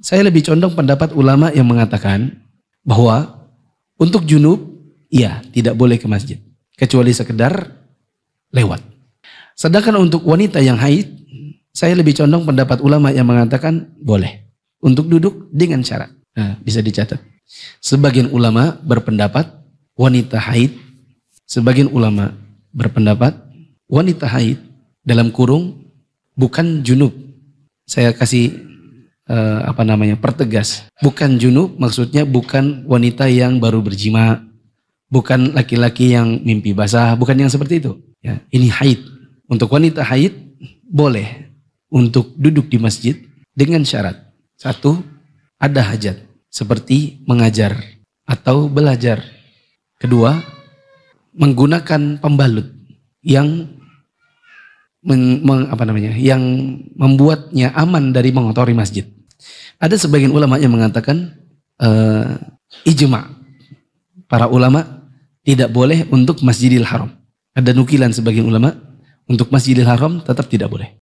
Saya lebih condong pendapat ulama yang mengatakan bahwa untuk junub, ya tidak boleh ke masjid. Kecuali sekedar lewat. Sedangkan untuk wanita yang haid, saya lebih condong pendapat ulama yang mengatakan boleh. Untuk duduk dengan syarat. Nah, bisa dicatat. Sebagian ulama berpendapat wanita haid. Sebagian ulama berpendapat wanita haid dalam kurung bukan junub. Saya kasih uh, apa namanya pertegas. Bukan junub maksudnya bukan wanita yang baru berjima, bukan laki-laki yang mimpi basah, bukan yang seperti itu. Ya, ini haid. Untuk wanita haid boleh untuk duduk di masjid dengan syarat satu ada hajat seperti mengajar atau belajar. Kedua, menggunakan pembalut yang men, men, apa namanya yang membuatnya aman dari mengotori masjid. Ada sebagian ulama yang mengatakan uh, ijma. Para ulama tidak boleh untuk Masjidil Haram. Ada nukilan sebagian ulama untuk Masjidil Haram tetap tidak boleh.